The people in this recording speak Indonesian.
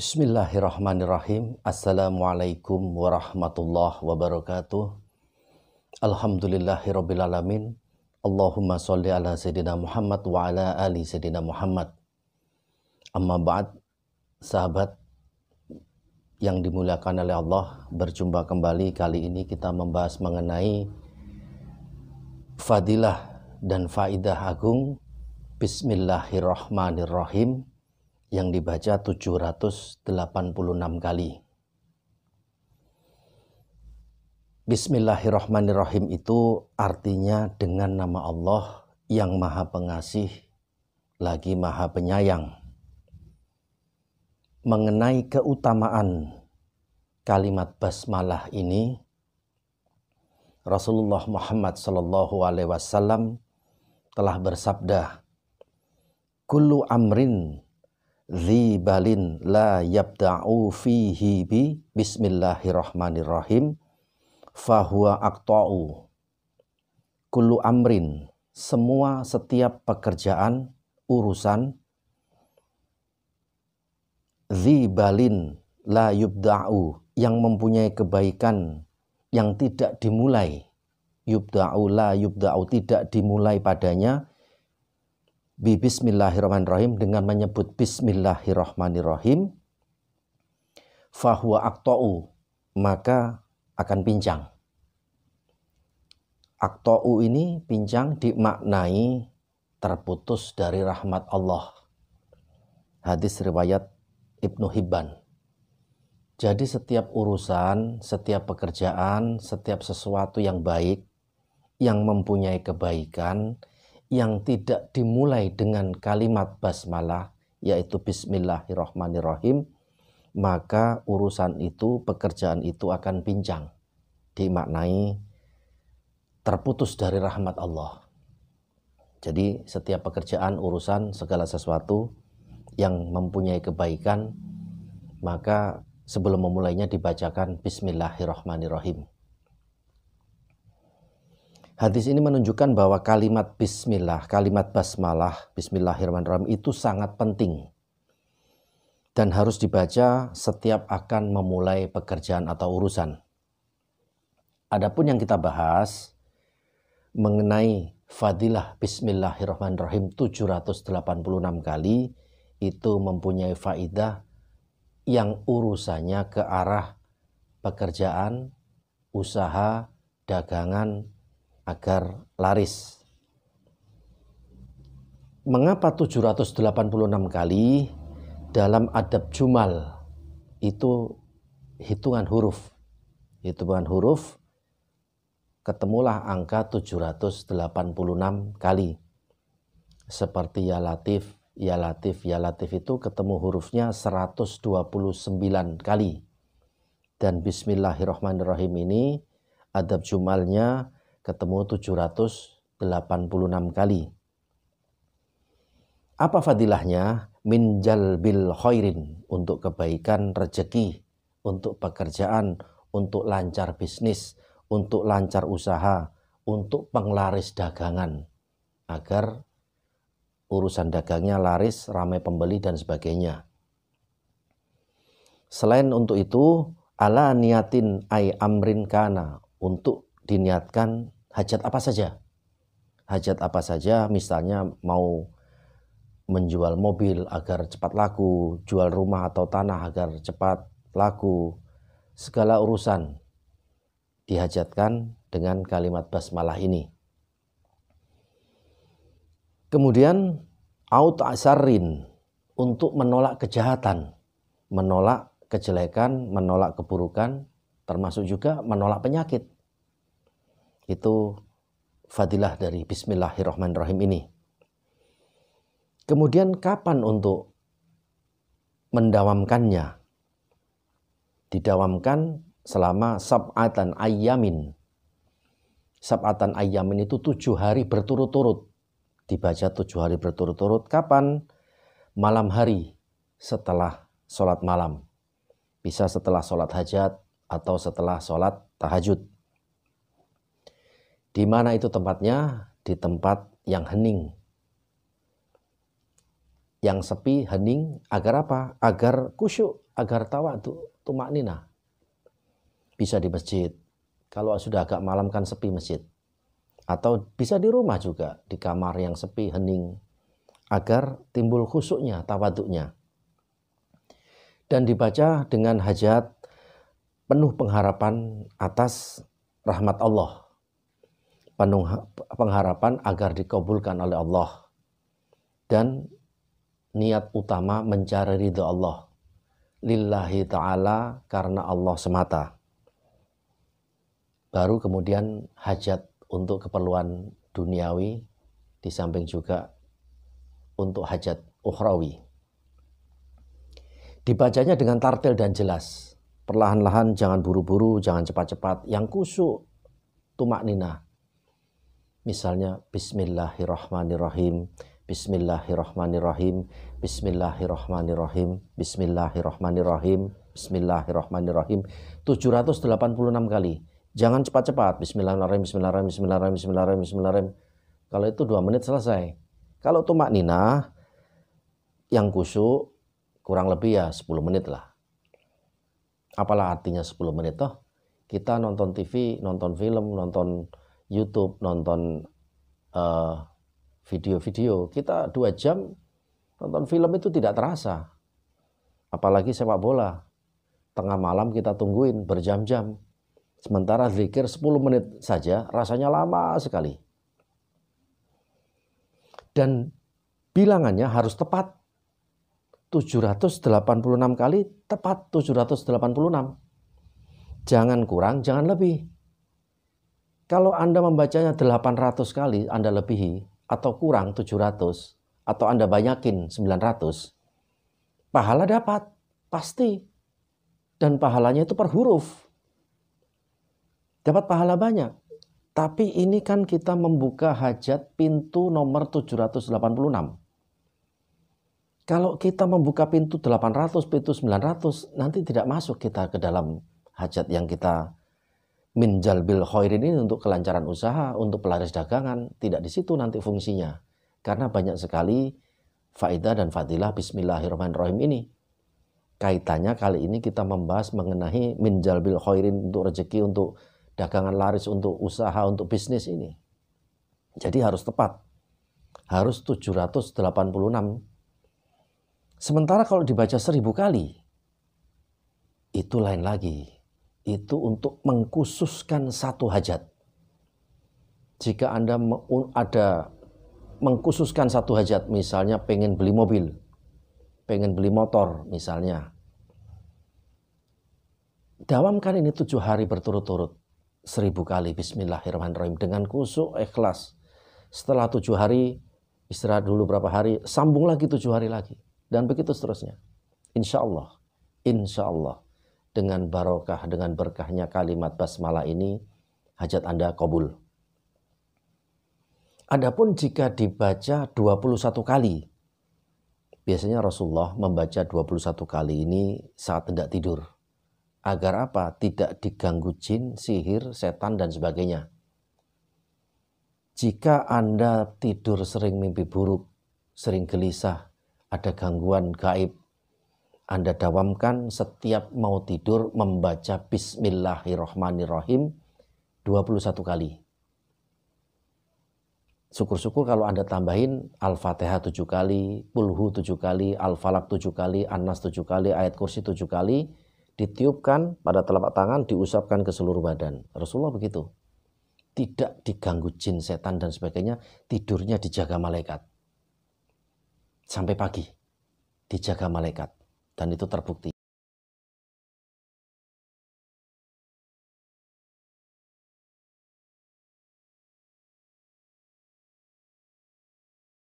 Bismillahirrahmanirrahim. Assalamualaikum warahmatullahi wabarakatuh. Alhamdulillahirrabbilalamin. Allahumma sholli ala sayyidina Muhammad wa ala ali sayyidina Muhammad. Amma ba'd, sahabat yang dimuliakan oleh Allah, berjumpa kembali kali ini kita membahas mengenai fadilah dan faidah agung Bismillahirrahmanirrahim yang dibaca 786 kali. Bismillahirrahmanirrahim itu artinya dengan nama Allah yang maha pengasih lagi maha penyayang. Mengenai keutamaan kalimat basmalah ini, Rasulullah Muhammad SAW telah bersabda, "Kullu amrin zibalin la yabda'u fihi bi bismillahirrahmanirrahim fahuwa akta'u kullu amrin semua setiap pekerjaan urusan zibalin la yubda'u yang mempunyai kebaikan yang tidak dimulai yubda'u la yubda'u tidak dimulai padanya bi bismillahirrahmanirrahim dengan menyebut bismillahirrahmanirrahim fahuwa aktau maka akan pincang. Aktau ini pincang dimaknai terputus dari rahmat Allah. Hadis riwayat Ibnu Hibban. Jadi setiap urusan, setiap pekerjaan, setiap sesuatu yang baik, yang mempunyai kebaikan, yang tidak dimulai dengan kalimat basmalah yaitu bismillahirrahmanirrahim maka urusan itu pekerjaan itu akan pincang dimaknai terputus dari rahmat Allah jadi setiap pekerjaan urusan segala sesuatu yang mempunyai kebaikan maka sebelum memulainya dibacakan bismillahirrahmanirrahim Hadis ini menunjukkan bahwa kalimat bismillah, kalimat basmalah, bismillahirrahmanirrahim itu sangat penting dan harus dibaca setiap akan memulai pekerjaan atau urusan. Adapun yang kita bahas mengenai fadilah bismillahirrahmanirrahim 786 kali itu mempunyai faidah yang urusannya ke arah pekerjaan, usaha, dagangan, agar laris. Mengapa 786 kali dalam adab jumal itu hitungan huruf? Hitungan huruf ketemulah angka 786 kali. Seperti ya latif, ya latif, ya latif itu ketemu hurufnya 129 kali. Dan bismillahirrahmanirrahim ini adab jumalnya ketemu 786 kali. Apa fadilahnya? Min jalbil khairin untuk kebaikan rezeki untuk pekerjaan, untuk lancar bisnis, untuk lancar usaha, untuk penglaris dagangan agar urusan dagangnya laris, ramai pembeli dan sebagainya. Selain untuk itu, ala niatin ay amrin kana untuk diniatkan hajat apa saja. Hajat apa saja, misalnya mau menjual mobil agar cepat laku, jual rumah atau tanah agar cepat laku, segala urusan dihajatkan dengan kalimat basmalah ini. Kemudian aut asarin untuk menolak kejahatan, menolak kejelekan, menolak keburukan, termasuk juga menolak penyakit. Itu fadilah dari Bismillahirrahmanirrahim ini. Kemudian kapan untuk mendawamkannya? Didawamkan selama sab'atan ayyamin. Sab'atan ayyamin itu tujuh hari berturut-turut. Dibaca tujuh hari berturut-turut. Kapan? Malam hari setelah sholat malam. Bisa setelah sholat hajat atau setelah sholat tahajud. Di mana itu tempatnya? Di tempat yang hening. Yang sepi, hening, agar apa? Agar kusyuk, agar tawa itu tumak nina. Bisa di masjid. Kalau sudah agak malam kan sepi masjid. Atau bisa di rumah juga, di kamar yang sepi, hening. Agar timbul khusuknya, tawaduknya. Dan dibaca dengan hajat penuh pengharapan atas rahmat Allah penuh pengharapan agar dikabulkan oleh Allah dan niat utama mencari ridho Allah lillahi ta'ala karena Allah semata baru kemudian hajat untuk keperluan duniawi di samping juga untuk hajat ukhrawi dibacanya dengan tartil dan jelas perlahan-lahan jangan buru-buru jangan cepat-cepat yang kusuk tumak ninah Misalnya Bismillahirrahmanirrahim, Bismillahirrahmanirrahim, Bismillahirrahmanirrahim, Bismillahirrahmanirrahim, Bismillahirrahmanirrahim, 786 kali. Jangan cepat-cepat, Bismillahirrahmanirrahim, Bismillahirrahmanirrahim, Bismillahirrahmanirrahim, Bismillahirrahmanirrahim, Bismillahirrahmanirrahim. Kalau itu dua menit selesai. Kalau itu maknina yang kusuk kurang lebih ya 10 menit lah. Apalah artinya 10 menit toh? Kita nonton TV, nonton film, nonton YouTube nonton eh, video-video uh, kita dua jam nonton film itu tidak terasa apalagi sepak bola tengah malam kita tungguin berjam-jam sementara zikir 10 menit saja rasanya lama sekali dan bilangannya harus tepat 786 kali tepat 786 jangan kurang jangan lebih kalau Anda membacanya 800 kali, Anda lebihi, atau kurang 700, atau Anda banyakin 900, pahala dapat, pasti. Dan pahalanya itu per huruf. Dapat pahala banyak. Tapi ini kan kita membuka hajat pintu nomor 786. Kalau kita membuka pintu 800, pintu 900, nanti tidak masuk kita ke dalam hajat yang kita min jalbil khairin ini untuk kelancaran usaha, untuk pelaris dagangan, tidak di situ nanti fungsinya. Karena banyak sekali faidah dan fadilah bismillahirrahmanirrahim ini. Kaitannya kali ini kita membahas mengenai min jalbil khairin untuk rezeki, untuk dagangan laris, untuk usaha, untuk bisnis ini. Jadi harus tepat. Harus 786. Sementara kalau dibaca seribu kali, itu lain lagi itu untuk mengkhususkan satu hajat. Jika Anda ada mengkhususkan satu hajat, misalnya pengen beli mobil, pengen beli motor misalnya. Dawamkan ini tujuh hari berturut-turut, seribu kali bismillahirrahmanirrahim dengan kusuk ikhlas. Setelah tujuh hari, istirahat dulu berapa hari, sambung lagi tujuh hari lagi. Dan begitu seterusnya. Insya Allah. Insya Allah dengan barokah, dengan berkahnya kalimat basmalah ini, hajat Anda kabul. Adapun jika dibaca 21 kali, biasanya Rasulullah membaca 21 kali ini saat tidak tidur. Agar apa? Tidak diganggu jin, sihir, setan, dan sebagainya. Jika Anda tidur sering mimpi buruk, sering gelisah, ada gangguan gaib, anda dawamkan setiap mau tidur membaca Bismillahirrohmanirrohim 21 kali. Syukur-syukur kalau Anda tambahin Al-Fatihah 7 kali, Pulhu 7 kali, Al-Falak 7 kali, An-Nas 7 kali, Ayat Kursi 7 kali, ditiupkan pada telapak tangan, diusapkan ke seluruh badan. Rasulullah begitu. Tidak diganggu jin, setan, dan sebagainya. Tidurnya dijaga malaikat. Sampai pagi, dijaga malaikat dan itu terbukti